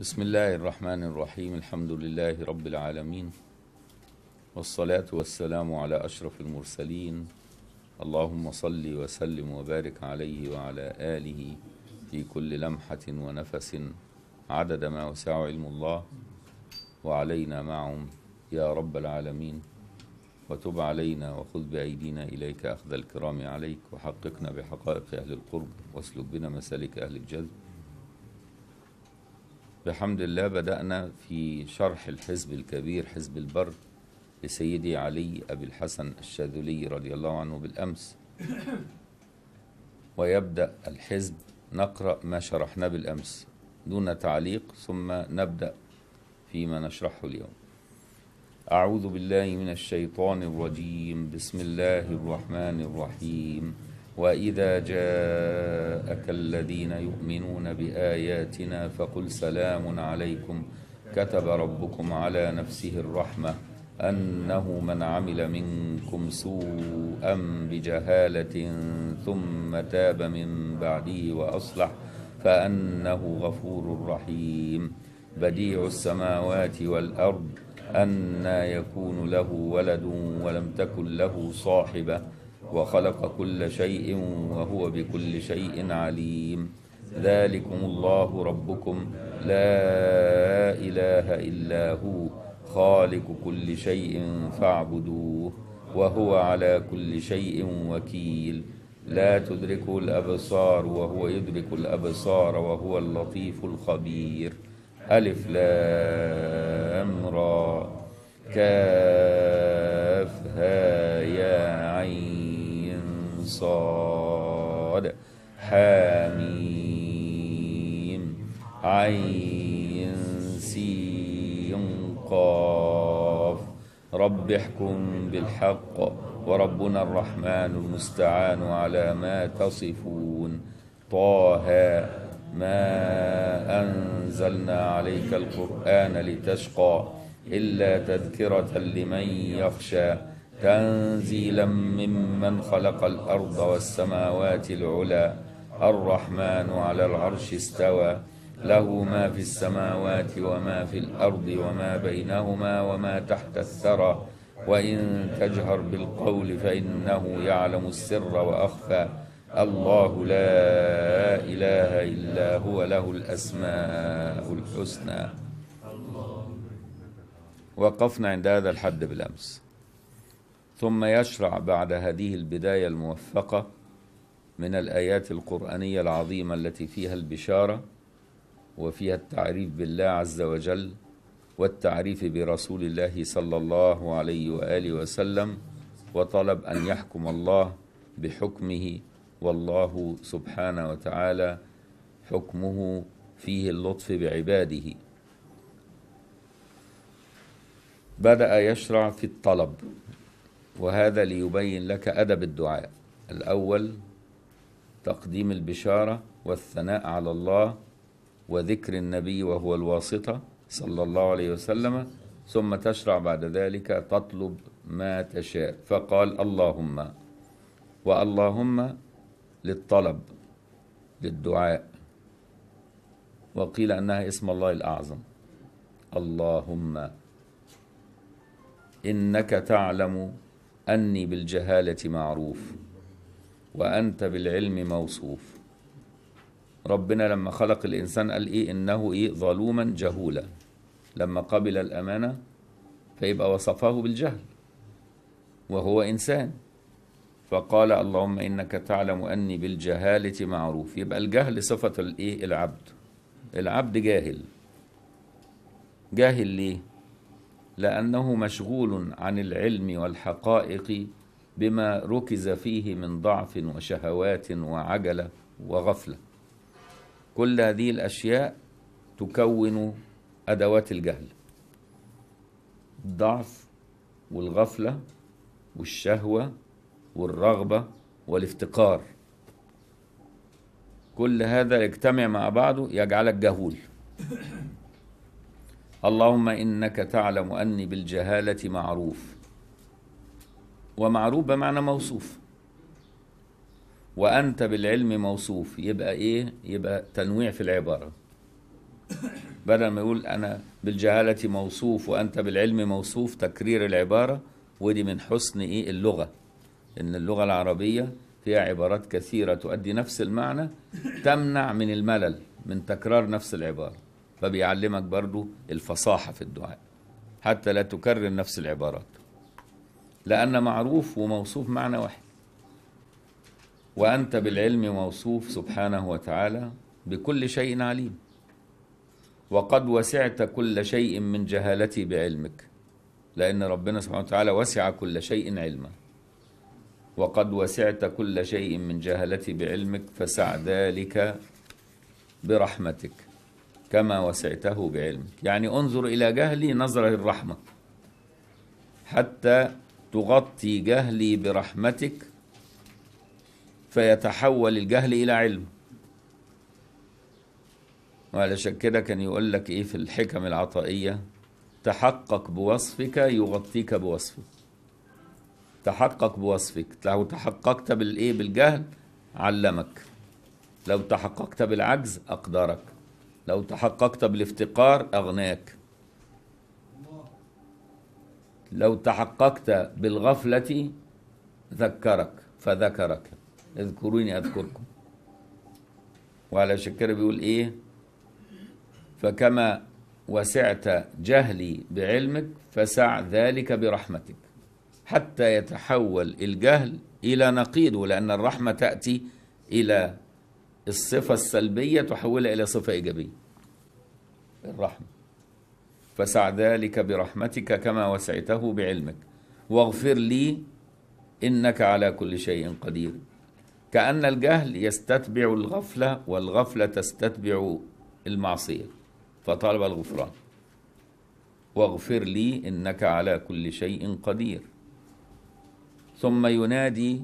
بسم الله الرحمن الرحيم الحمد لله رب العالمين والصلاة والسلام على أشرف المرسلين اللهم صل وسلم وبارك عليه وعلى آله في كل لمحة ونفس عدد ما وسع علم الله وعلينا معهم يا رب العالمين وتب علينا وخذ بأيدينا إليك أخذ الكرام عليك وحققنا بحقائق أهل القرب واسلك بنا مسالك أهل الجذب بحمد الله بدأنا في شرح الحزب الكبير حزب البر لسيدي علي أبي الحسن الشاذلي رضي الله عنه بالأمس ويبدأ الحزب نقرأ ما شرحناه بالأمس دون تعليق ثم نبدأ فيما نشرحه اليوم أعوذ بالله من الشيطان الرجيم بسم الله الرحمن الرحيم وإذا جاءك الذين يؤمنون بآياتنا فقل سلام عليكم كتب ربكم على نفسه الرحمة أنه من عمل منكم سوءا بجهالة ثم تاب من بعده وأصلح فأنه غفور رحيم بديع السماوات والأرض أنا يكون له ولد ولم تكن له صاحبه وخلق كل شيء وهو بكل شيء عليم ذلكم الله ربكم لا إله إلا هو خالق كل شيء فاعبدوه وهو على كل شيء وكيل لا تدركه الأبصار وهو يدرك الأبصار وهو اللطيف الخبير ألف لام را كاف صاد حميم عين سين قاف رب احكم بالحق وربنا الرحمن المستعان على ما تصفون طه ما أنزلنا عليك القرآن لتشقى إلا تذكرة لمن يخشى تنزيلا ممن خلق الأرض والسماوات العلى الرحمن على العرش استوى له ما في السماوات وما في الأرض وما بينهما وما تحت الثرى وإن تجهر بالقول فإنه يعلم السر وأخفى الله لا إله إلا هو له الأسماء الحسنى وقفنا عند هذا الحد بالأمس ثم يشرع بعد هذه البداية الموفقة من الآيات القرآنية العظيمة التي فيها البشارة وفيها التعريف بالله عز وجل والتعريف برسول الله صلى الله عليه وآله وسلم وطلب أن يحكم الله بحكمه والله سبحانه وتعالى حكمه فيه اللطف بعباده بدأ يشرع في الطلب وهذا ليبين لك أدب الدعاء الأول تقديم البشارة والثناء على الله وذكر النبي وهو الواسطة صلى الله عليه وسلم ثم تشرع بعد ذلك تطلب ما تشاء فقال اللهم واللهم للطلب للدعاء وقيل أنها اسم الله الأعظم اللهم إنك تعلم أني بالجهالة معروف وأنت بالعلم موصوف ربنا لما خلق الإنسان قال إيه إنه إيه ظلوما جهولا لما قبل الأمانة فيبقى وصفه بالجهل وهو إنسان فقال اللهم إنك تعلم أني بالجهالة معروف يبقى الجهل صفة الإيه العبد العبد جاهل جاهل ليه لأنه مشغول عن العلم والحقائق بما ركز فيه من ضعف وشهوات وعجلة وغفلة كل هذه الأشياء تكون أدوات الجهل الضعف والغفلة والشهوة والرغبة والافتقار كل هذا يجتمع مع بعضه يجعلك جهول اللهم إنك تعلم أني بالجهالة معروف ومعروف بمعنى موصوف وأنت بالعلم موصوف يبقى إيه؟ يبقى تنويع في العبارة بدل ما يقول أنا بالجهالة موصوف وأنت بالعلم موصوف تكرير العبارة ودي من حسن إيه اللغة إن اللغة العربية فيها عبارات كثيرة تؤدي نفس المعنى تمنع من الملل من تكرار نفس العبارة فبيعلمك برضو الفصاحة في الدعاء حتى لا تكرر نفس العبارات لأن معروف وموصوف معنى واحد وأنت بالعلم موصوف سبحانه وتعالى بكل شيء عليم وقد وسعت كل شيء من جهالتي بعلمك لأن ربنا سبحانه وتعالى وسع كل شيء علما وقد وسعت كل شيء من جهالتي بعلمك فسع ذلك برحمتك كما وسعته بعلمك يعني انظر إلى جهلي نظر الرحمة حتى تغطي جهلي برحمتك فيتحول الجهل إلى علم وعلشان كده كان يقول لك إيه في الحكم العطائية تحقق بوصفك يغطيك بوصفك تحقق بوصفك لو تحققت بالإيه بالجهل علمك لو تحققت بالعجز أقدرك لو تحققت بالافتقار أغناك لو تحققت بالغفلة ذكرك فذكرك اذكروني أذكركم وعلى شكرا بيقول إيه فكما وسعت جهلي بعلمك فسع ذلك برحمتك حتى يتحول الجهل إلى نقيض لأن الرحمة تأتي إلى الصفة السلبية تحولها إلى صفة إيجابية الرحمة فسع ذلك برحمتك كما وسعته بعلمك واغفر لي إنك على كل شيء قدير كأن الجهل يستتبع الغفلة والغفلة تستتبع المعصية فطلب الغفران واغفر لي إنك على كل شيء قدير ثم ينادي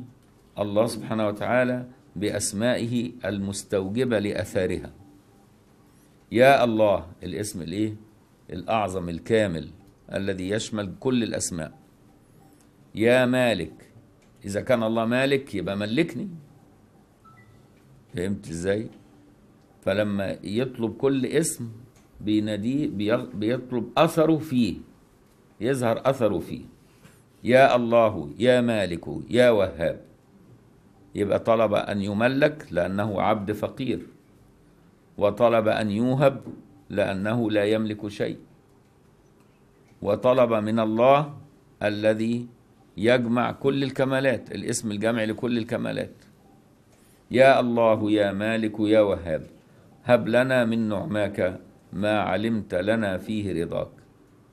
الله سبحانه وتعالى بأسمائه المستوجبة لأثارها يا الله الاسم الايه الاعظم الكامل الذي يشمل كل الاسماء يا مالك اذا كان الله مالك يبقى ملكني فهمت ازاي فلما يطلب كل اسم بيناديه بيطلب اثره فيه يظهر اثره فيه يا الله يا مالك يا وهاب يبقى طلب ان يملك لانه عبد فقير وطلب أن يوهب لأنه لا يملك شيء وطلب من الله الذي يجمع كل الكمالات الاسم الجمعي لكل الكمالات يا الله يا مالك يا وهاب هب لنا من نعماك ما علمت لنا فيه رضاك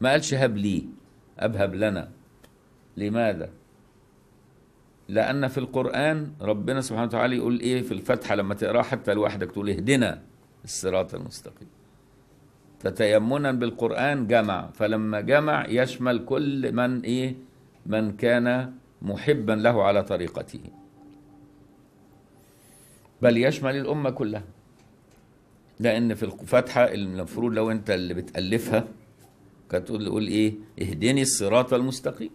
ما قالش هب لي أبهب لنا لماذا؟ لأن في القرآن ربنا سبحانه وتعالى يقول إيه في الفتحة لما تقراها حتى لوحدك تقول اهدنا الصراط المستقيم فتيمنا بالقرآن جمع فلما جمع يشمل كل من إيه من كان محبا له على طريقته بل يشمل الأمة كلها لأن في الفاتحة المفروض لو أنت اللي بتألفها كانت تقول إيه اهدني الصراط المستقيم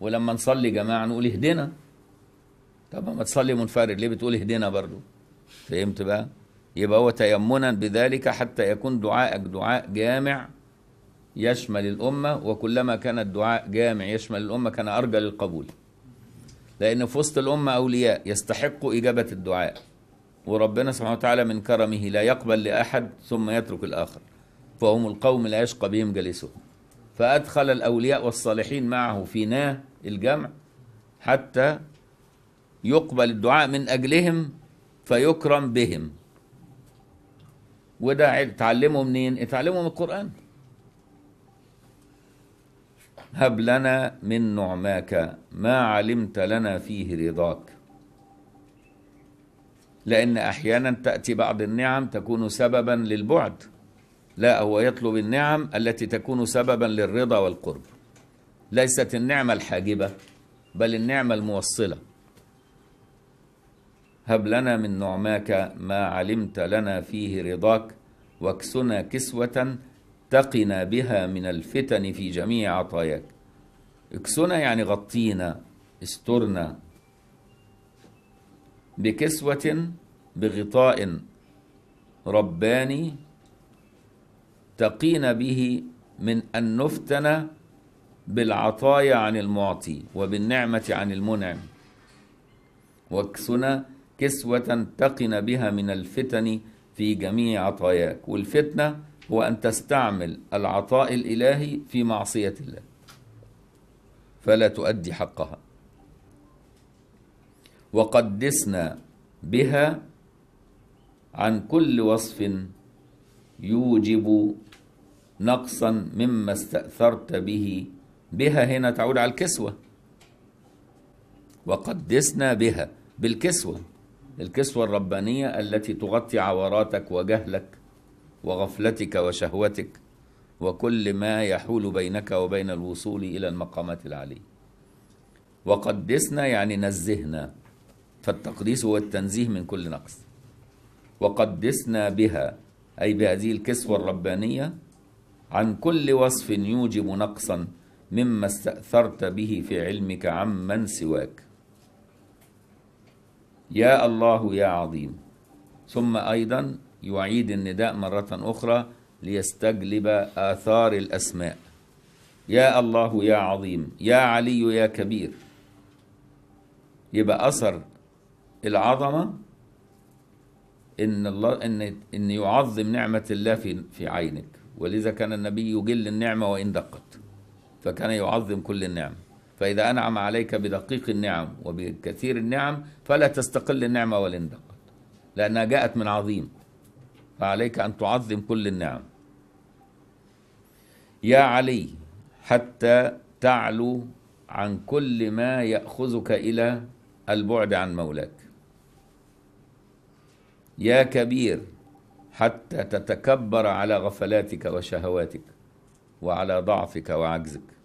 ولما نصلي جماعة نقول اهدنا طب ما تصلي منفرد ليه بتقول اهدنا برضو فهمت بقى يبقى هو تيمنا بذلك حتى يكون دعاءك دعاء جامع يشمل الأمة وكلما كان الدعاء جامع يشمل الأمة كان أرجى للقبول لأن في وسط الأمة أولياء يستحقوا إجابة الدعاء وربنا سبحانه وتعالى من كرمه لا يقبل لأحد ثم يترك الآخر فهم القوم لا يشقى بهم جلسهم فأدخل الأولياء والصالحين معه في ناه الجمع حتى يقبل الدعاء من أجلهم فيكرم بهم وده اتعلموا منين؟ اتعلموا من القرآن هب لنا من نعماك ما علمت لنا فيه رضاك لأن أحيانا تأتي بعض النعم تكون سببا للبعد لا هو يطلب النعم التي تكون سببا للرضا والقرب ليست النعمة الحاجبة بل النعمة الموصلة هب لنا من نعماك ما علمت لنا فيه رضاك واكسنا كسوة تقنا بها من الفتن في جميع عطاياك اكسنا يعني غطينا استرنا بكسوة بغطاء رباني تقينا به من أن نفتن بالعطايا عن المعطي وبالنعمة عن المنعم واكسنا كسوة تقن بها من الفتن في جميع عطاياك والفتنة هو أن تستعمل العطاء الإلهي في معصية الله فلا تؤدي حقها وقدسنا بها عن كل وصف يوجب نقصا مما استأثرت به بها هنا تعود على الكسوة وقدسنا بها بالكسوة الكسوة الربانية التي تغطي عوراتك وجهلك وغفلتك وشهوتك وكل ما يحول بينك وبين الوصول إلى المقامات العالية وقدسنا يعني نزهنا فالتقديس هو التنزيه من كل نقص وقدسنا بها أي بهذه الكسوة الربانية عن كل وصف يوجب نقصا مما استأثرت به في علمك عمن سواك يا الله يا عظيم ثم أيضا يعيد النداء مرة أخرى ليستجلب آثار الأسماء يا الله يا عظيم يا علي يا كبير يبقى أثر العظمة إن الله إن إن يعظم نعمة الله في في عينك ولذا كان النبي يجل النعمة وإن دقت فكان يعظم كل النعمة فإذا أنعم عليك بدقيق النعم وبكثير النعم فلا تستقل النعمة والاندق لأنها جاءت من عظيم فعليك أن تعظم كل النعم يا علي حتى تعلو عن كل ما يأخذك إلى البعد عن مولاك يا كبير حتى تتكبر على غفلاتك وشهواتك وعلى ضعفك وعجزك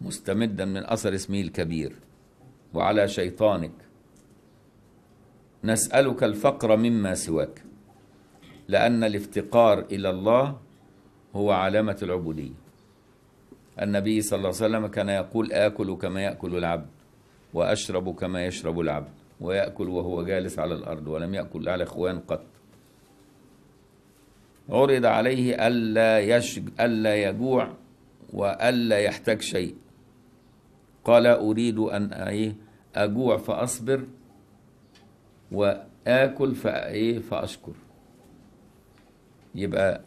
مستمدا من اثر اسمه الكبير وعلى شيطانك نسالك الفقر مما سواك لان الافتقار الى الله هو علامه العبوديه النبي صلى الله عليه وسلم كان يقول اكل كما ياكل العبد واشرب كما يشرب العبد وياكل وهو جالس على الارض ولم ياكل على اخوان قط عرض عليه ألا, يشج ألا يجوع وألا يحتاج شيء قال أريد أن إيه أجوع فأصبر وآكل فإيه فأشكر يبقى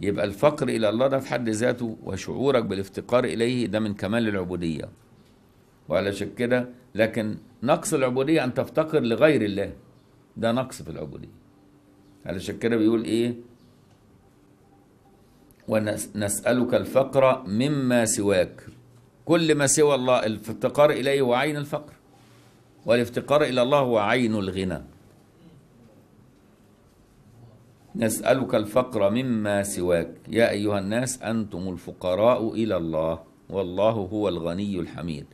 يبقى الفقر إلى الله ده في حد ذاته وشعورك بالافتقار إليه ده من كمال العبودية وعلشان كده لكن نقص العبودية أن تفتقر لغير الله ده نقص في العبودية علشان كده بيقول إيه ونسألك الفقر مما سواك كل ما سوى الله الافتقار إليه هو عين الفقر والافتقار إلى الله هو عين الغنى نسألك الفقر مما سواك يا أيها الناس أنتم الفقراء إلى الله والله هو الغني الحميد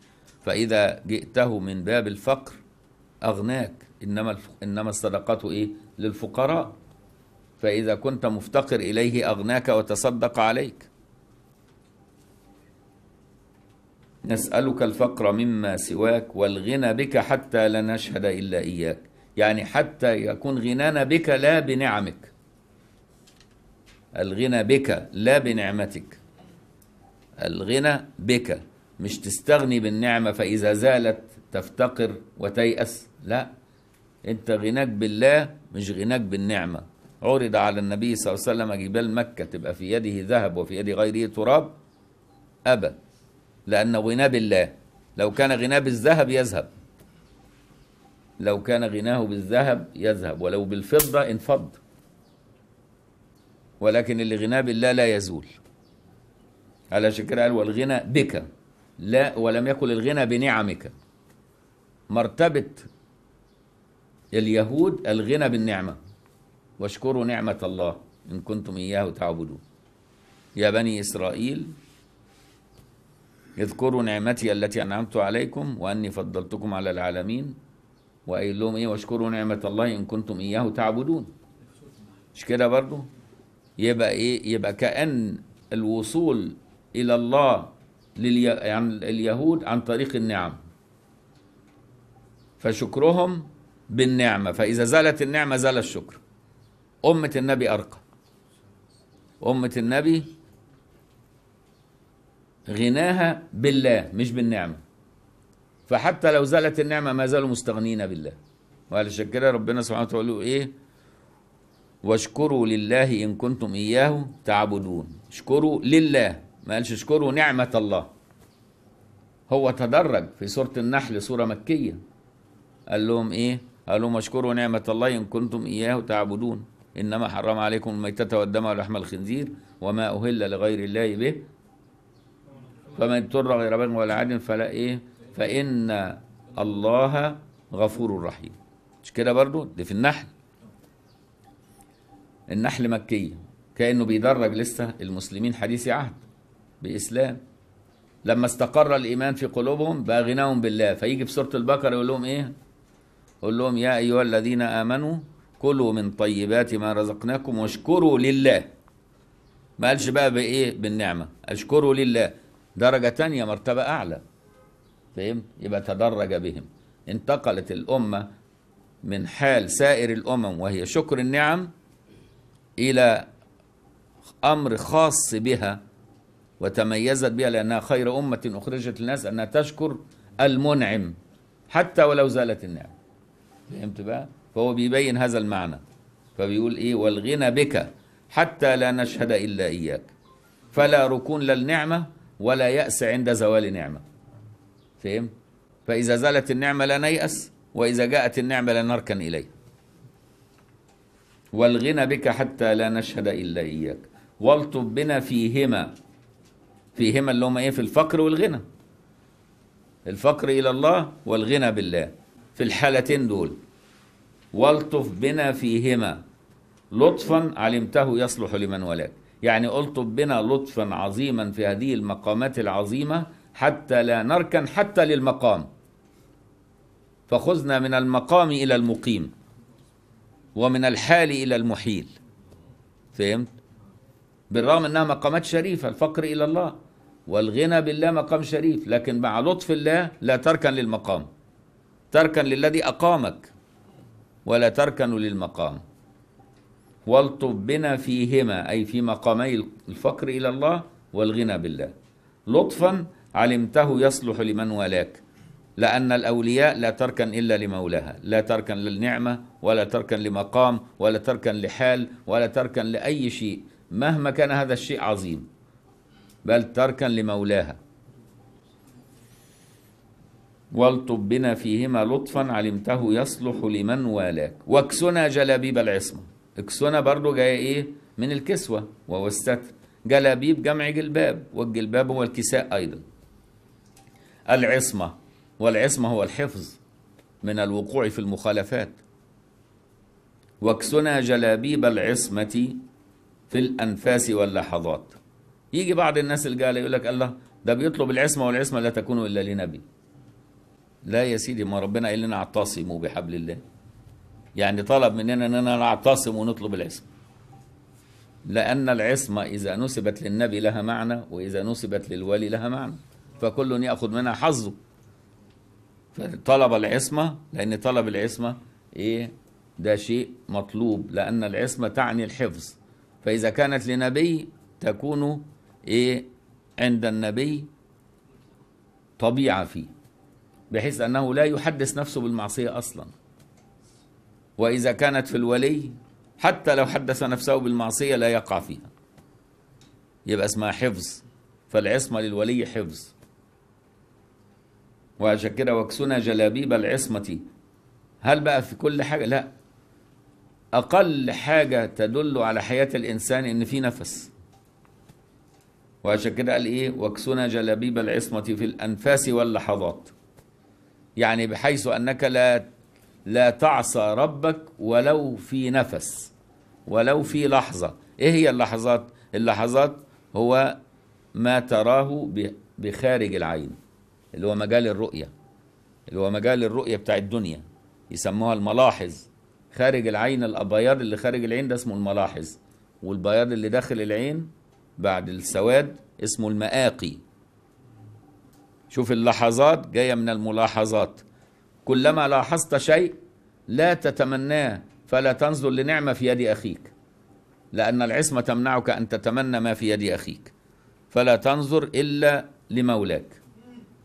فإذا جئته من باب الفقر أغناك إنما إنما الصدقات إيه للفقراء فإذا كنت مفتقر إليه أغناك وتصدق عليك نسألك الفقر مما سواك والغنى بك حتى لا نشهد إلا إياك يعني حتى يكون غنانا بك لا بنعمك الغنى بك لا بنعمتك الغنى بك مش تستغني بالنعمة فإذا زالت تفتقر وتيأس لا أنت غناك بالله مش غناك بالنعمة عرض على النبي صلى الله عليه وسلم جبال مكة تبقى في يده ذهب وفي يد غيره تراب أبد لأنه غناه بالله لو كان غناه بالذهب يذهب لو كان غناه بالذهب يذهب ولو بالفضة انفض ولكن اللي غناه بالله لا يزول على شكل قال والغنى بك لا ولم يكن الغنى بنعمك مرتبة اليهود الغنى بالنعمة واشكروا نعمة الله إن كنتم إياه تعبدون يا بني إسرائيل اذكروا نعمتي التي أنعمت عليكم وأني فضلتكم على العالمين وقايل لهم إيه واشكروا نعمة الله إن كنتم إياه تعبدون مش كده برضو يبقى إيه يبقى كأن الوصول إلى الله للي... يعني اليهود عن طريق النعم فشكرهم بالنعمة فإذا زالت النعمة زال الشكر أمة النبي أرقى أمة النبي غناها بالله مش بالنعمة فحتى لو زالت النعمة ما زالوا مستغنين بالله وعلشان كده ربنا سبحانه وتعالى يقول ايه واشكروا لله ان كنتم اياه تعبدون اشكروا لله ما قالش اشكروا نعمة الله هو تدرج في سورة النحل سورة مكية قال لهم ايه قال لهم اشكروا نعمة الله ان كنتم اياه تعبدون انما حرم عليكم الميتة والدم ولحم الخنزير وما اهل لغير الله به فمن اضطر غير باغ ولا عاد فلا ايه فان الله غفور رحيم مش كده برضو دي في النحل النحل مكيه كانه بيدرب لسه المسلمين حديث عهد باسلام لما استقر الايمان في قلوبهم بقى غناهم بالله فيجي في سوره البقره يقول لهم ايه يقول لهم يا ايها الذين امنوا كلوا من طيبات ما رزقناكم واشكروا لله ما قالش بقى بايه بالنعمه اشكروا لله درجة تانية مرتبة أعلى فهمت؟ يبقى تدرج بهم انتقلت الأمة من حال سائر الأمم وهي شكر النعم إلى أمر خاص بها وتميزت بها لأنها خير أمة أخرجت للناس أنها تشكر المنعم حتى ولو زالت النعم فهمت بقى؟ فهو بيبين هذا المعنى فبيقول إيه والغنى بك حتى لا نشهد إلا إياك فلا ركون للنعمة ولا يأس عند زوال نعمة فهم؟ فإذا زالت النعمة لا نيأس وإذا جاءت النعمة لا نركن إليها والغنى بك حتى لا نشهد إلا إياك والطف بنا فيهما فيهما اللي هما إيه في الفقر والغنى الفقر إلى الله والغنى بالله في الحالتين دول والطف بنا فيهما لطفا علمته يصلح لمن ولاك يعني الطف بنا لطفا عظيما في هذه المقامات العظيمه حتى لا نركن حتى للمقام فخذنا من المقام الى المقيم ومن الحال الى المحيل فهمت بالرغم انها مقامات شريفه الفقر الى الله والغنى بالله مقام شريف لكن مع لطف الله لا تركن للمقام تركن للذي اقامك ولا تركن للمقام والطف بنا فيهما أي في مقامي الفقر إلى الله والغنى بالله لطفا علمته يصلح لمن والاك لأن الأولياء لا تركن إلا لمولاها لا تركن للنعمة ولا تركن لمقام ولا تركن لحال ولا تركن لأي شيء مهما كان هذا الشيء عظيم بل تركا لمولاها والطف بنا فيهما لطفا علمته يصلح لمن والاك واكسنا جلابيب العصمه اكسونا برضو جاية ايه من الكسوة وهو الستر جلابيب جمع جلباب والجلباب هو الكساء أيضا العصمة والعصمة هو الحفظ من الوقوع في المخالفات واكسنا جلابيب العصمة في الأنفاس واللحظات يجي بعض الناس قال يقول لك الله ده بيطلب العصمة والعصمة لا تكون إلا لنبي لا يا سيدي ما ربنا قال لنا اعتصموا بحبل الله يعني طلب مننا أننا نعتصم ونطلب العصمة لأن العصمة إذا نسبت للنبي لها معنى وإذا نسبت للولي لها معنى فكل يأخذ منها حظه فطلب العصمة لأن طلب العصمة إيه ده شيء مطلوب لأن العصمة تعني الحفظ فإذا كانت لنبي تكون إيه عند النبي طبيعة فيه بحيث أنه لا يحدث نفسه بالمعصية أصلاً وإذا كانت في الولي حتى لو حدث نفسه بالمعصية لا يقع فيها يبقى اسمها حفظ فالعصمة للولي حفظ وعشان كده واكسنا جلابيب العصمة هل بقى في كل حاجة؟ لا أقل حاجة تدل على حياة الإنسان إن في نفس وعشان كده قال إيه واكسنا جلابيب العصمة في الأنفاس واللحظات يعني بحيث أنك لا لا تعصى ربك ولو في نفس ولو في لحظة إيه هي اللحظات؟ اللحظات هو ما تراه بخارج العين اللي هو مجال الرؤية اللي هو مجال الرؤية بتاع الدنيا يسموها الملاحظ خارج العين الأبيض اللي خارج العين ده اسمه الملاحظ والبياض اللي داخل العين بعد السواد اسمه المآقي شوف اللحظات جاية من الملاحظات كلما لاحظت شيء لا تتمناه فلا تنظر لنعمة في يد أخيك لأن العصمة تمنعك أن تتمنى ما في يد أخيك فلا تنظر إلا لمولاك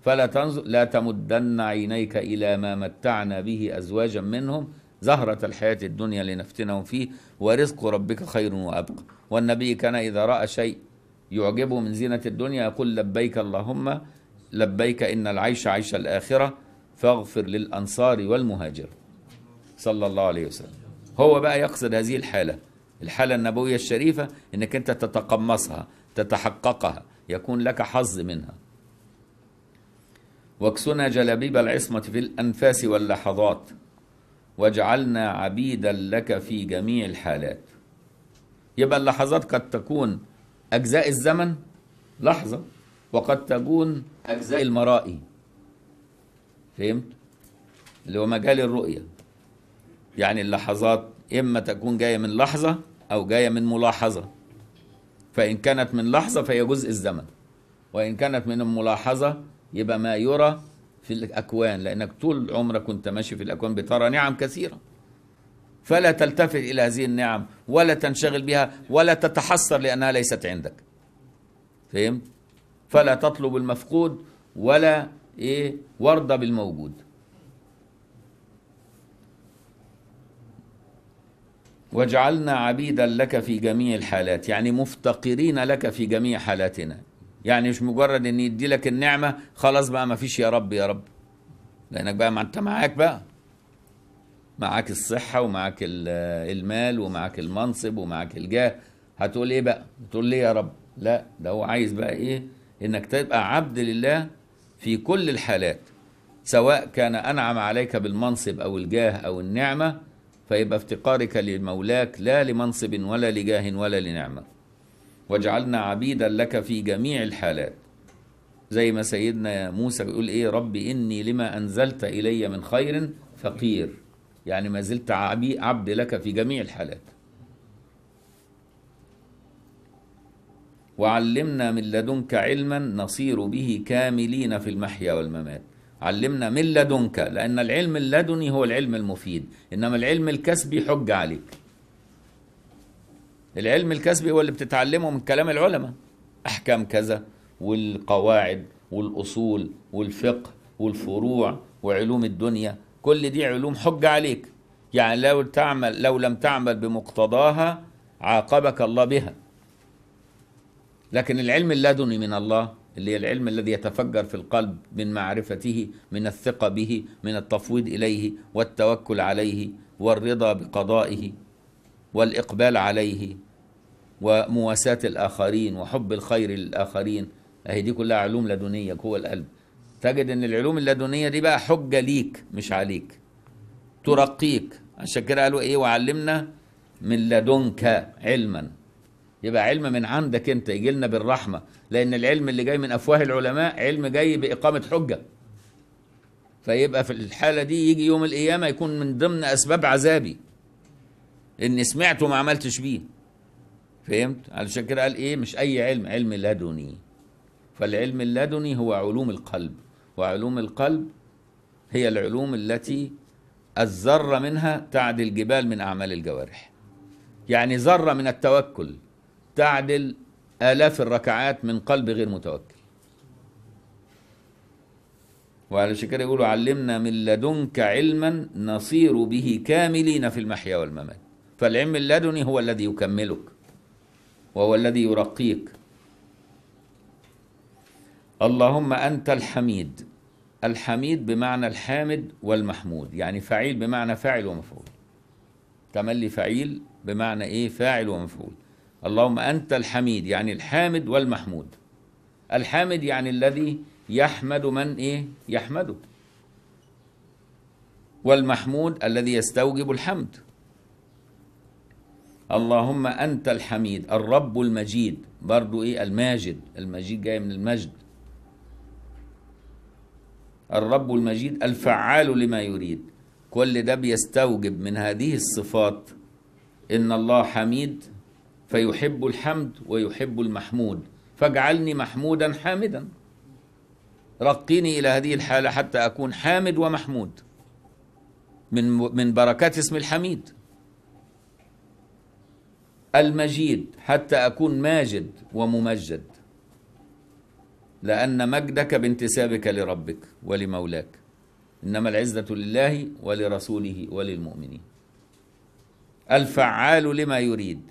فلا تنظر لا تمدن عينيك إلى ما متعنا به أزواجا منهم زهرة الحياة الدنيا لنفتنهم فيه ورزق ربك خير وأبقى والنبي كان إذا رأى شيء يعجبه من زينة الدنيا يقول لبيك اللهم لبيك إن العيش عيش الآخرة فاغفر للأنصار والمهاجر صلى الله عليه وسلم هو بقى يقصد هذه الحالة الحالة النبوية الشريفة انك انت تتقمصها تتحققها يكون لك حظ منها واكسنا جلابيب العصمة في الأنفاس واللحظات واجعلنا عبيدا لك في جميع الحالات يبقى اللحظات قد تكون أجزاء الزمن لحظة وقد تكون أجزاء المرائي فهمت اللي هو مجال الرؤية يعني اللحظات إما تكون جاية من لحظة أو جاية من ملاحظة فإن كانت من لحظة فهي جزء الزمن وإن كانت من الملاحظة يبقى ما يرى في الأكوان لأنك طول عمرك كنت ماشي في الأكوان بترى نعم كثيرة فلا تلتفت إلى هذه النعم ولا تنشغل بها ولا تتحسر لأنها ليست عندك فهمت؟ فلا تطلب المفقود ولا ايه وارضى بالموجود واجعلنا عبيدا لك في جميع الحالات يعني مفتقرين لك في جميع حالاتنا يعني مش مجرد ان يدي لك النعمه خلاص بقى ما فيش يا رب يا رب لانك بقى ما انت معاك بقى معاك الصحه ومعاك المال ومعاك المنصب ومعاك الجاه هتقول ايه بقى تقول ليه يا رب لا ده هو عايز بقى ايه انك تبقى عبد لله في كل الحالات سواء كان أنعم عليك بالمنصب أو الجاه أو النعمة فيبقى افتقارك لمولاك لا لمنصب ولا لجاه ولا لنعمة واجعلنا عبيدا لك في جميع الحالات زي ما سيدنا موسى بيقول ايه رب اني لما انزلت الي من خير فقير يعني ما زلت عبد لك في جميع الحالات وعلمنا من لدنك علما نصير به كاملين في المحيا والممات علمنا من لدنك لأن العلم اللدني هو العلم المفيد إنما العلم الكسبي حج عليك العلم الكسبي هو اللي بتتعلمه من كلام العلماء أحكام كذا والقواعد والأصول والفقه والفروع وعلوم الدنيا كل دي علوم حج عليك يعني لو تعمل لو لم تعمل بمقتضاها عاقبك الله بها لكن العلم اللدني من الله اللي هي العلم الذي يتفجر في القلب من معرفته من الثقة به من التفويض إليه والتوكل عليه والرضا بقضائه والإقبال عليه ومواساة الآخرين وحب الخير للآخرين أهي دي كلها علوم لدنية جوه القلب تجد ان العلوم اللدنيه دي بقى حجه ليك مش عليك ترقيك عشان كده قالوا ايه وعلمنا من لدنك علما يبقى علم من عندك انت يجي لنا بالرحمه لان العلم اللي جاي من افواه العلماء علم جاي باقامه حجه فيبقى في الحاله دي يجي يوم القيامه يكون من ضمن اسباب عذابي اني سمعت وما عملتش بيه فهمت علشان كده قال ايه مش اي علم علم لدني فالعلم اللدني هو علوم القلب وعلوم القلب هي العلوم التي الذره منها تعدل الجبال من اعمال الجوارح يعني ذره من التوكل تعدل آلاف الركعات من قلب غير متوكل وعلشان كده يقولوا علمنا من لدنك علما نصير به كاملين في المحيا والممات فالعلم اللدني هو الذي يكملك وهو الذي يرقيك اللهم أنت الحميد الحميد بمعنى الحامد والمحمود يعني فعيل بمعنى فاعل ومفعول تملي فعيل بمعنى إيه فاعل ومفعول اللهم أنت الحميد يعني الحامد والمحمود الحامد يعني الذي يحمد من إيه يحمده والمحمود الذي يستوجب الحمد اللهم أنت الحميد الرب المجيد برضو إيه الماجد المجيد جاي من المجد الرب المجيد الفعال لما يريد كل ده بيستوجب من هذه الصفات إن الله حميد فيحب الحمد ويحب المحمود فاجعلني محمودا حامدا رقيني إلى هذه الحالة حتى أكون حامد ومحمود من من بركات اسم الحميد المجيد حتى أكون ماجد وممجد لأن مجدك بانتسابك لربك ولمولاك إنما العزة لله ولرسوله وللمؤمنين الفعال لما يريد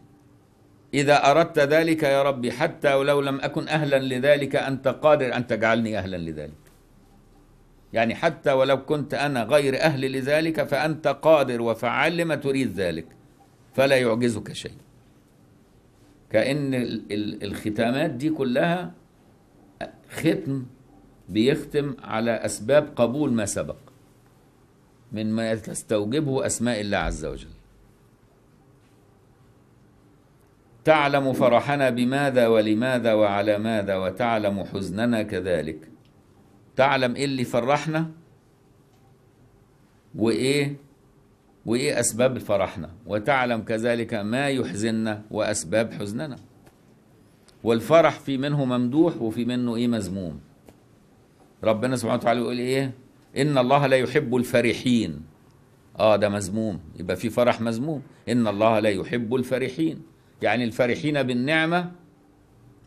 إذا أردت ذلك يا ربي حتى ولو لم أكن أهلا لذلك أنت قادر أن تجعلني أهلا لذلك يعني حتى ولو كنت أنا غير أهل لذلك فأنت قادر وفعال لما تريد ذلك فلا يعجزك شيء كأن الختامات دي كلها ختم بيختم على أسباب قبول ما سبق من ما تستوجبه أسماء الله عز وجل تعلم فرحنا بماذا ولماذا وعلى ماذا وتعلم حزننا كذلك تعلم ايه اللي فرحنا وايه وايه اسباب فرحنا وتعلم كذلك ما يحزننا واسباب حزننا والفرح في منه ممدوح وفي منه ايه مذموم ربنا سبحانه وتعالى يقول ايه ان الله لا يحب الفرحين اه ده مذموم يبقى في فرح مذموم ان الله لا يحب الفرحين يعني الفرحين بالنعمة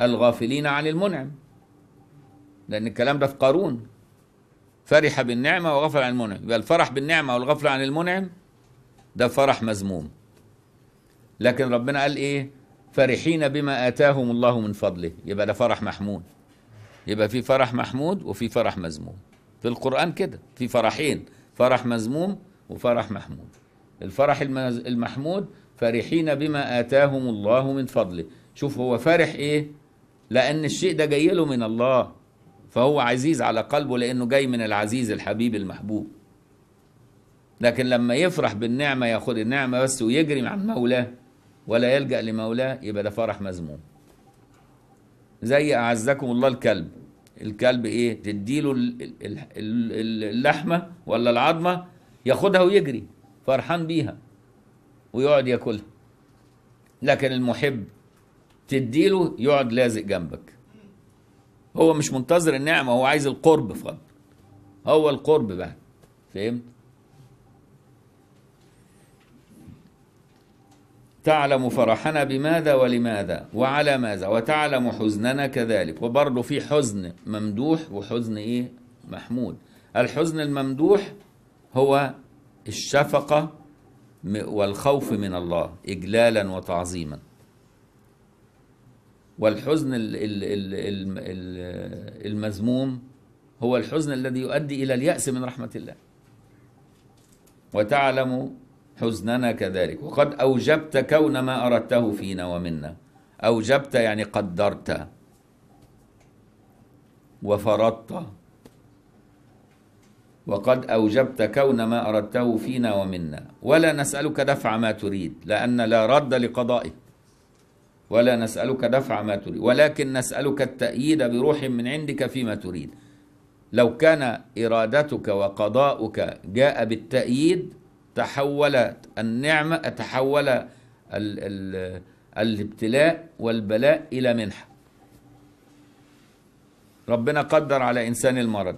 الغافلين عن المنعم لأن الكلام ده في قارون فرح بالنعمة وغفل عن المنعم يبقى الفرح بالنعمة والغفل عن المنعم ده فرح مذموم لكن ربنا قال إيه فرحين بما آتاهم الله من فضله يبقى ده فرح محمود يبقى في فرح محمود وفي فرح مذموم في القرآن كده في فرحين فرح مذموم وفرح محمود الفرح المحمود فرحين بما آتاهم الله من فضله شوف هو فرح إيه لأن الشيء ده جاي له من الله فهو عزيز على قلبه لأنه جاي من العزيز الحبيب المحبوب لكن لما يفرح بالنعمة ياخد النعمة بس ويجري عن مولاه ولا يلجأ لمولاه يبقى ده فرح مذموم زي أعزكم الله الكلب الكلب إيه تديله اللحمة ولا العظمة ياخدها ويجري فرحان بيها ويقعد ياكلها لكن المحب تديله يقعد لازق جنبك هو مش منتظر النعمه هو عايز القرب فقط هو القرب بقى فهمت تعلم فرحنا بماذا ولماذا وعلى ماذا وتعلم حزننا كذلك وبرضه في حزن ممدوح وحزن ايه محمود الحزن الممدوح هو الشفقه والخوف من الله إجلالا وتعظيما والحزن المذموم هو الحزن الذي يؤدي إلى اليأس من رحمة الله وتعلم حزننا كذلك وقد أوجبت كون ما أردته فينا ومنا أوجبت يعني قدرت وفرضت وقد أوجبت كون ما أردته فينا ومنا ولا نسألك دفع ما تريد لأن لا رد لقضائك ولا نسألك دفع ما تريد ولكن نسألك التأييد بروح من عندك فيما تريد لو كان إرادتك وقضاؤك جاء بالتأييد تحولت النعمة تحول ال ال الابتلاء والبلاء إلى منحة ربنا قدر على إنسان المرض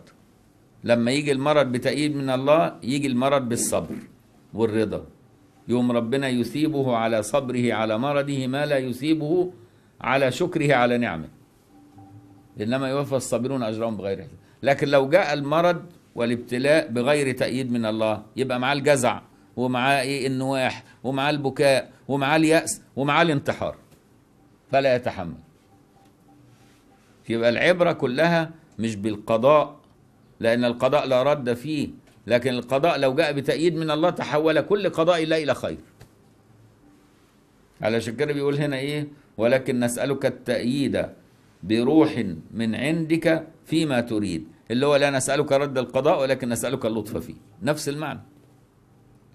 لما يجي المرض بتأييد من الله يجي المرض بالصبر والرضا يوم ربنا يثيبه على صبره على مرضه ما لا يثيبه على شكره على نعمه إنما يوفى الصابرون أجرهم بغير حساب لكن لو جاء المرض والابتلاء بغير تأييد من الله يبقى معاه الجزع ومعاه ايه النواح ومعاه البكاء ومعاه اليأس ومعاه الانتحار فلا يتحمل يبقى العبرة كلها مش بالقضاء لأن القضاء لا رد فيه لكن القضاء لو جاء بتأييد من الله تحول كل قضاء الله إلى خير علشان كده بيقول هنا إيه ولكن نسألك التأييد بروح من عندك فيما تريد اللي هو لا نسألك رد القضاء ولكن نسألك اللطف فيه نفس المعنى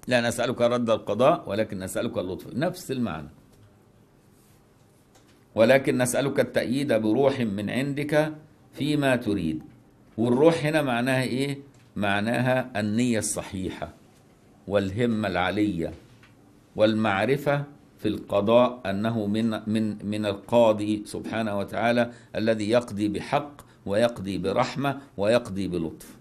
لا نسألك رد القضاء ولكن نسألك اللطف نفس المعنى ولكن نسألك التأييد بروح من عندك فيما تريد والروح هنا معناها ايه معناها النية الصحيحة والهمة العلية والمعرفة في القضاء أنه من من من القاضي سبحانه وتعالى الذي يقضي بحق ويقضي برحمة ويقضي بلطف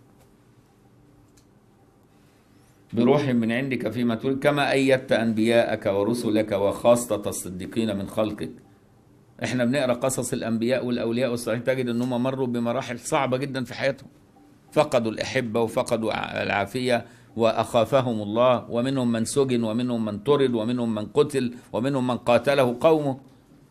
بروح من عندك فيما تريد كما أيدت أنبياءك ورسلك وخاصة الصديقين من خلقك احنا بنقرا قصص الانبياء والاولياء والصالحين تجد انهم مروا بمراحل صعبه جدا في حياتهم فقدوا الاحبه وفقدوا العافيه واخافهم الله ومنهم من سجن ومنهم من طرد ومنهم من قتل ومنهم من قاتله قومه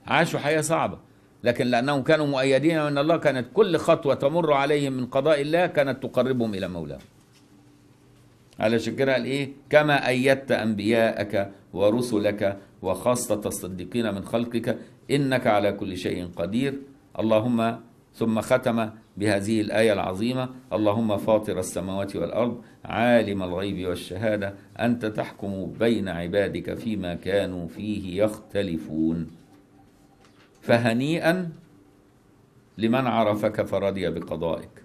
عاشوا حياه صعبه لكن لانهم كانوا مؤيدين من الله كانت كل خطوه تمر عليهم من قضاء الله كانت تقربهم الى مولاهم علشان كده قال ايه كما ايدت انبياءك ورسلك وخاصه الصديقين من خلقك إنك على كل شيء قدير اللهم ثم ختم بهذه الآية العظيمة اللهم فاطر السماوات والأرض عالم الغيب والشهادة أنت تحكم بين عبادك فيما كانوا فيه يختلفون فهنيئا لمن عرفك فرضي بقضائك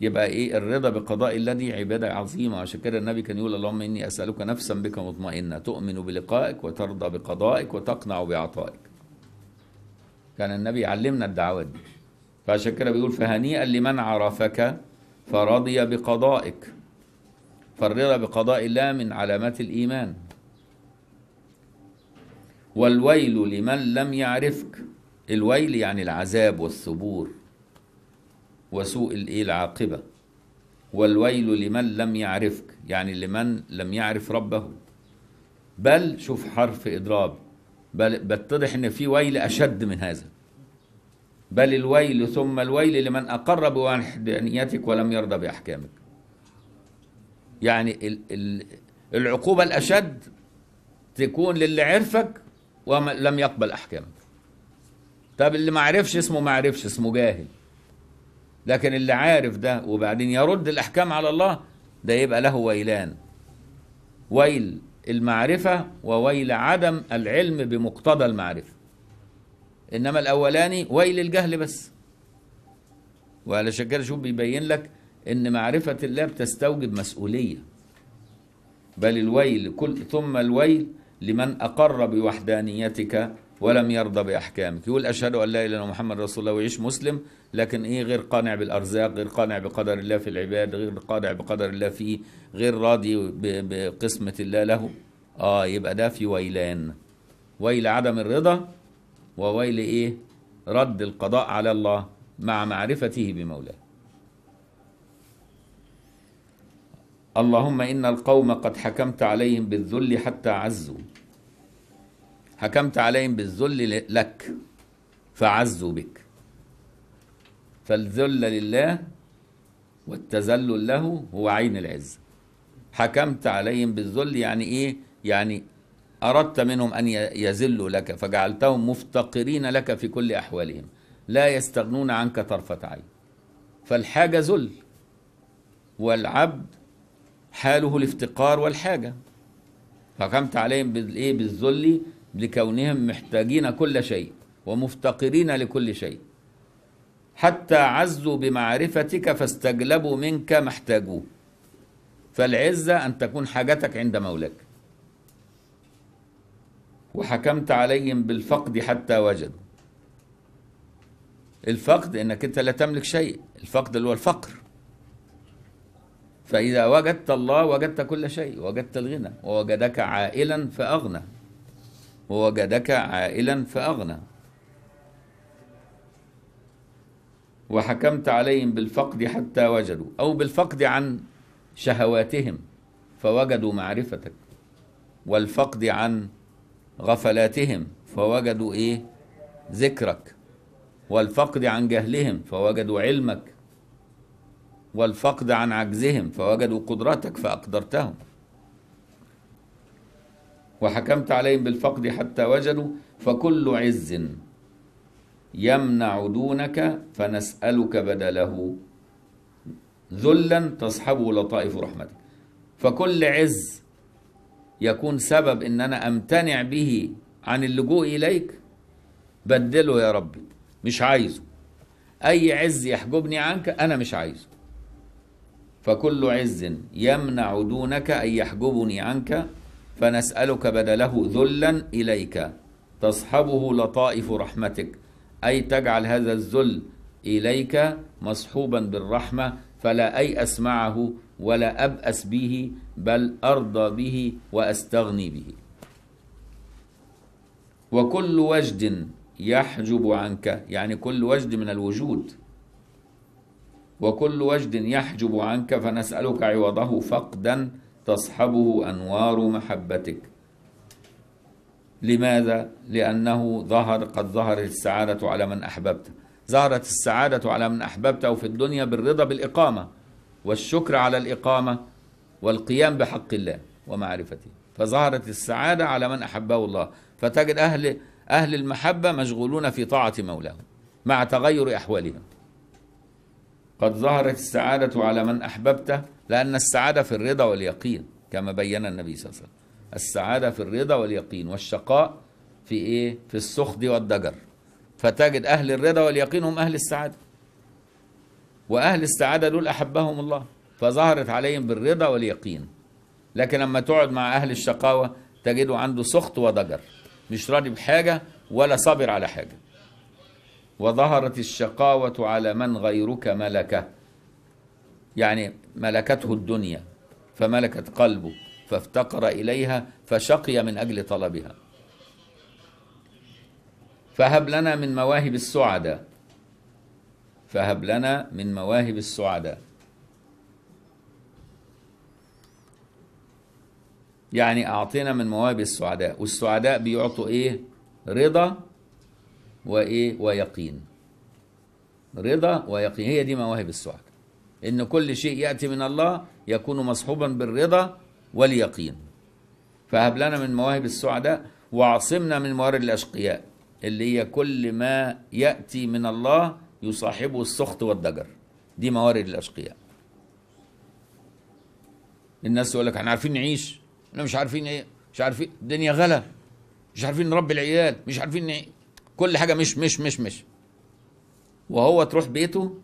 يبقى ايه الرضا بقضاء الذي عباده عظيمه عشان كده النبي كان يقول اللهم اني اسالك نفسا بك مطمئنه تؤمن بلقائك وترضى بقضائك وتقنع بعطائك. كان النبي علمنا الدعوات دي. فعشان كده بيقول فهنيئا لمن عرفك فرضي بقضائك. فالرضا بقضاء الله من علامات الايمان. والويل لمن لم يعرفك. الويل يعني العذاب والثبور وسوء الايه العاقبه والويل لمن لم يعرفك يعني لمن لم يعرف ربه بل شوف حرف اضراب بل بتضح ان في ويل اشد من هذا بل الويل ثم الويل لمن اقر بوحدانيتك ولم يرضى باحكامك يعني العقوبه الاشد تكون للي عرفك ولم يقبل احكامك طب اللي ما عرفش اسمه ما عرفش اسمه جاهل لكن اللي عارف ده وبعدين يرد الأحكام على الله ده يبقى له ويلان ويل المعرفة وويل عدم العلم بمقتضى المعرفة إنما الأولاني ويل الجهل بس وعلشان كده شوف بيبين لك إن معرفة الله بتستوجب مسؤولية بل الويل كل ثم الويل لمن أقر بوحدانيتك ولم يرضى بأحكامك يقول أشهد أن لا إله إلا الله محمد رسول الله ويعيش مسلم لكن إيه غير قانع بالأرزاق غير قانع بقدر الله في العباد غير قانع بقدر الله فيه غير راضي بقسمة الله له آه يبقى ده في ويلان ويل عدم الرضا وويل إيه رد القضاء على الله مع معرفته بمولاه اللهم إن القوم قد حكمت عليهم بالذل حتى عزوا حكمت عليهم بالذل لك فعزوا بك فالذل لله والتذلل له هو عين العزة حكمت عليهم بالذل يعني إيه؟ يعني أردت منهم أن يذلوا لك فجعلتهم مفتقرين لك في كل أحوالهم لا يستغنون عنك طرفة عين فالحاجة ذل والعبد حاله الافتقار والحاجة حكمت عليهم بالإيه؟ بالذل لكونهم محتاجين كل شيء ومفتقرين لكل شيء حتى عزوا بمعرفتك فاستجلبوا منك ما احتاجوه فالعزة أن تكون حاجتك عند مولاك وحكمت عليهم بالفقد حتى وجدوا الفقد انك انت لا تملك شيء الفقد اللي هو الفقر فإذا وجدت الله وجدت كل شيء وجدت الغنى ووجدك عائلا فأغنى ووجدك عائلا فأغنى وحكمت عليهم بالفقد حتى وجدوا أو بالفقد عن شهواتهم فوجدوا معرفتك والفقد عن غفلاتهم فوجدوا إيه ذكرك والفقد عن جهلهم فوجدوا علمك والفقد عن عجزهم فوجدوا قدرتك فأقدرتهم وحكمت عليهم بالفقد حتى وجدوا فكل عز يمنع دونك فنسألك بدله ذلا تصحبه لطائف رحمتك فكل عز يكون سبب ان انا امتنع به عن اللجوء اليك بدله يا ربي مش عايزه اي عز يحجبني عنك انا مش عايزه فكل عز يمنع دونك ان يحجبني عنك فنسألك بدله ذلا إليك تصحبه لطائف رحمتك أي تجعل هذا الذل إليك مصحوبا بالرحمة فلا أيأس معه ولا أبأس به بل أرضى به وأستغني به وكل وجد يحجب عنك يعني كل وجد من الوجود وكل وجد يحجب عنك فنسألك عوضه فقدا تصحبه أنوار محبتك لماذا؟ لأنه ظهر قد ظهرت السعادة على من أحببته ظهرت السعادة على من أحببته في الدنيا بالرضا بالإقامة والشكر على الإقامة والقيام بحق الله ومعرفته فظهرت السعادة على من أحبه الله فتجد أهل أهل المحبة مشغولون في طاعة مولاهم مع تغير أحوالهم قد ظهرت السعادة على من أحببته لأن السعادة في الرضا واليقين كما بين النبي صلى الله عليه وسلم السعادة في الرضا واليقين والشقاء في إيه؟ في السخط والضجر فتجد أهل الرضا واليقين هم أهل السعادة وأهل السعادة دول أحبهم الله فظهرت عليهم بالرضا واليقين لكن لما تقعد مع أهل الشقاوة تجده عنده سخط وضجر مش راضي بحاجة ولا صابر على حاجة وظهرت الشقاوة على من غيرك ملكه يعني ملكته الدنيا فملكت قلبه فافتقر إليها فشقي من أجل طلبها فهب لنا من مواهب السعداء فهب لنا من مواهب السعداء يعني أعطينا من مواهب السعداء والسعداء بيعطوا إيه رضا وايه ويقين رضا ويقين هي دي مواهب السعد ان كل شيء ياتي من الله يكون مصحوبا بالرضا واليقين فهب لنا من مواهب السعداء وعصمنا من موارد الاشقياء اللي هي كل ما ياتي من الله يصاحبه السخط والضجر دي موارد الاشقياء الناس تقول لك احنا عارفين نعيش احنا مش عارفين ايه مش عارفين الدنيا غلا مش عارفين نربي العيال مش عارفين نعيش كل حاجه مش مش مش مش وهو تروح بيته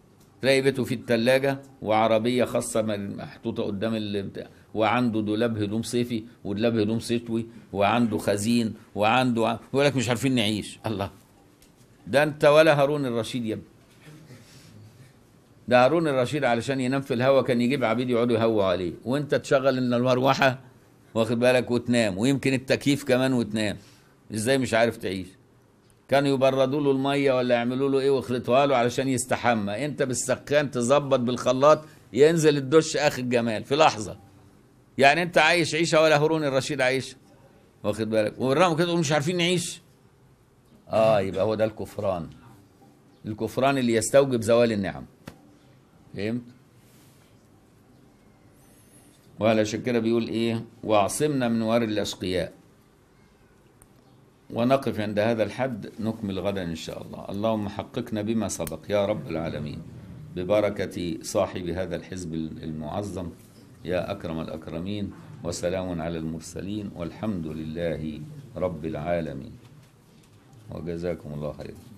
تلاقي بيته في التلاجة وعربية خاصة محطوطة قدام البتاع وعنده دولاب هدوم صيفي ودولاب هدوم شتوي وعنده خزين وعنده يقول لك مش عارفين نعيش الله ده انت ولا هارون الرشيد يا ابني ده هارون الرشيد علشان ينام في الهوا كان يجيب عبيد يقعدوا يهووا عليه وانت تشغل ان المروحه واخد بالك وتنام ويمكن التكييف كمان وتنام ازاي مش عارف تعيش كانوا يبردوا له الميه ولا يعملوا له ايه ويخلطوها له علشان يستحمى انت بالسخان تظبط بالخلاط ينزل الدش اخي الجمال في لحظه يعني انت عايش عيشه ولا هارون الرشيد عايش واخد بالك وبالرغم كده مش عارفين نعيش اه يبقى هو ده الكفران الكفران اللي يستوجب زوال النعم فهمت وعلشان كده بيقول ايه واعصمنا من وار الاشقياء ونقف عند هذا الحد نكمل غدا إن شاء الله اللهم حققنا بما سبق يا رب العالمين ببركة صاحب هذا الحزب المعظم يا أكرم الأكرمين وسلام على المرسلين والحمد لله رب العالمين وجزاكم الله خيرا